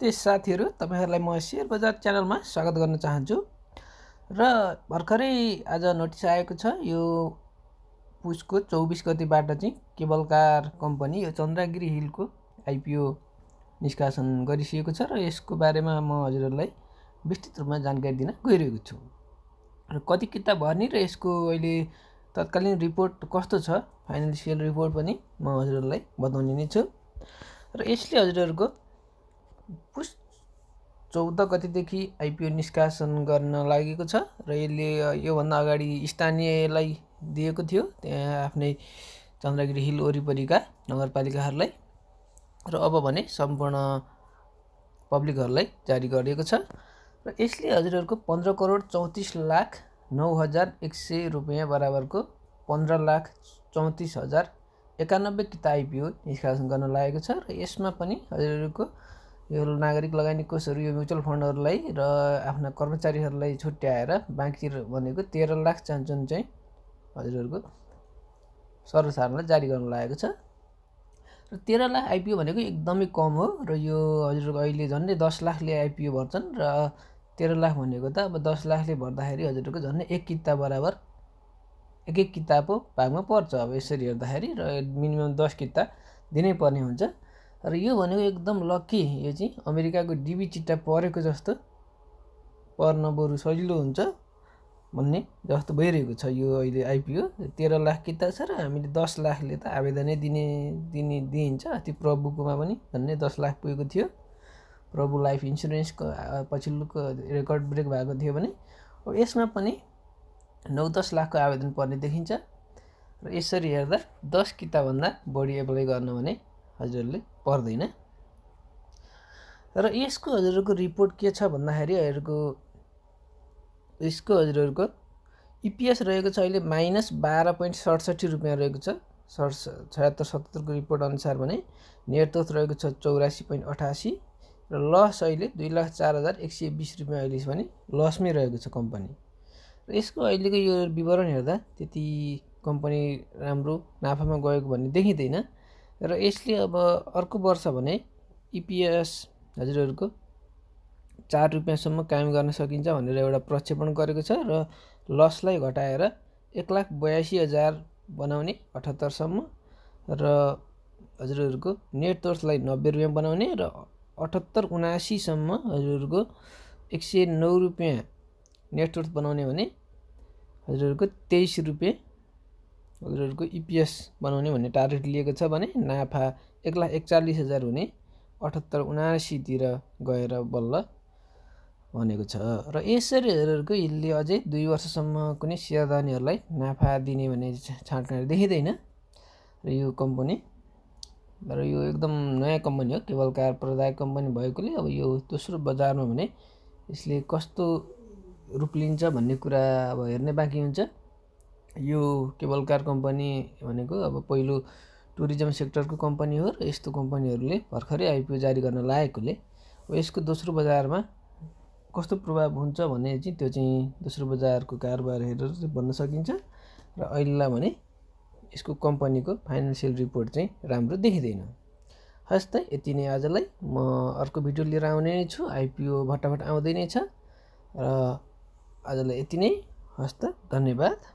त्यस साथीहरू तपाईँहरूलाई म सेयर बजार च्यानलमा स्वागत गर्न चाहन्छु र भर्खरै आज नोटिस आएको छ यो पुसको चौबिस गतिबाट चाहिँ केबल कार कम्पनी यो चन्द्रगिरी हिलको आइपिओ निष्कासन गरिसकेको छ र यसको बारेमा म हजुरहरूलाई विस्तृत रूपमा जानकारी दिन गइरहेको छु र कति किताब भर्ने र यसको अहिले तत्कालीन रिपोर्ट कस्तो छ फाइनेन्सियल रिपोर्ट पनि म हजुरहरूलाई बताउने नै छु र यसले हजुरहरूको पुस चौध गतिदेखि आइपिओ निष्कासन गर्न लागेको छ र यसले योभन्दा अगाडि स्थानीयलाई दिएको थियो त्यहाँ आफ्नै चन्द्रगिरी हिल वरिपरिका नगरपालिकाहरूलाई र अब भने सम्पूर्ण पब्लिकहरूलाई जारी गरिएको छ र यसले हजुरहरूको पन्ध्र करोड चौतिस लाख नौ हजार एक सय रुपियाँ बराबरको पन्ध्र लाख चौतिस हजार एकानब्बे किता आइपिओ निष्कासन गर्न लागेको छ र यसमा पनि हजुरहरूको यो नागरिक लगानी कोषहरू यो म्युचुअल फन्डहरूलाई र आफ्ना कर्मचारीहरूलाई छुट्याएर बाँकी भनेको तेह्र लाख जुन चाहिँ हजुरहरूको सर्वसाधारणलाई जारी गर्न लागेको छ र तेह्र लाख आइपिओ भनेको एकदमै कम हो र यो हजुरहरूको अहिले झन्डै दस लाखले आइपिओ भर्छन् र तेह्र लाख भनेको त अब दस लाखले भर्दाखेरि हजुरहरूको झन्डै एक किता बराबर एक एक किताबको भागमा पर्छ अब यसरी हेर्दाखेरि र मिनिमम दस किता दिनै पर्ने हुन्छ र यो भनेको एकदम लक्की यो चाहिँ अमेरिकाको डिबी चिट्टा परेको जस्तो पर्न बरु सजिलो हुन्छ भन्ने जस्तो भइरहेको छ यो अहिले आइपिओ तेह्र लाख किता छ र हामीले दस लाखले त आवेदनै दिने दिने दिइन्छ त्यो प्रभुकोमा पनि भन्ने दस लाख पुगेको थियो प्रभु लाइफ इन्सुरेन्सको पछिल्लोको रेकर्ड ब्रेक भएको थियो भने अब यसमा पनि नौ दस लाखको आवेदन पर्ने देखिन्छ र यसरी हेर्दा दस किताबभन्दा बढी एप्लाई गर्न भने हजुरहरूले पर्दैन र यसको हजुरहरूको रिपोर्ट के छ भन्दाखेरि हजुरको यसको हजुरहरूको इपिएस रहेको छ अहिले माइनस बाह्र पोइन्ट सडसठी रुपियाँ रहेको छ सडस छयत्तर सतहत्तरको रिपोर्ट अनुसार भने नेटवर्थ रहेको छ चौरासी पोइन्ट अठासी र लस अहिले दुई लाख चार हजार एक सय बिस रुपियाँ अहिले भने लसमै रहेको छ कम्पनी र यसको अहिलेको यो विवरण हेर्दा त्यति कम्पनी राम्रो नाफामा गएको भन्ने देखिँदैन र यसले अब अर्को वर्ष भने इपिएस e हजुरहरूको चार रुपियाँसम्म कायम गर्न सकिन्छ भनेर एउटा प्रक्षेपण गरेको छ र लसलाई घटाएर एक लाख बयासी हजार बनाउने अठहत्तरसम्म र हजुरहरूको नेट तोर्सलाई नब्बे रुपियाँ बनाउने र अठहत्तर उनासीसम्म हजुरहरूको एक सय नौ रुपियाँ नेट तोर्स बनाउने भने हजुरहरूको तेइस रुपियाँ हजुरहरूको इपिएस e बनाउने भन्ने टार्गेट लिएको छ भने नाफा एक लाख एकचालिस हजार हुने अठहत्तर उनासीतिर गएर बल्ल भनेको छ र यसरी हजुरहरूको यसले अझै दुई वर्षसम्म कुनै सेयरदानीहरूलाई नाफा दिने भन्ने छाँटकाँट देखिँदैन र यो कम्पनी र यो एकदम नयाँ कम्पनी हो केवल कार प्रदायक कम्पनी भएकोले अब यो दोस्रो बजारमा भने यसले कस्तो रूप लिन्छ भन्ने कुरा अब हेर्ने बाँकी हुन्छ यो केबल कार कम्पनी भनेको अब पहिलो टुरिज्म सेक्टरको कम्पनी हो र यस्तो कम्पनीहरूले भर्खरै आइपिओ जारी गर्न लागेकोले यसको दोस्रो बजारमा कस्तो प्रभाव हुन्छ भने चाहिँ त्यो चाहिँ दोस्रो बजारको कारोबार हेरेर चाहिँ भन्न सकिन्छ र अहिलेलाई भने यसको कम्पनीको फाइनेन्सियल रिपोर्ट चाहिँ राम्रो देखिँदैन हस् त यति नै आजलाई म अर्को भिडियो लिएर आउने नै छु आइपिओ भट्टाभट्ट आउँदै नै छ र आजलाई यति नै हस् त धन्यवाद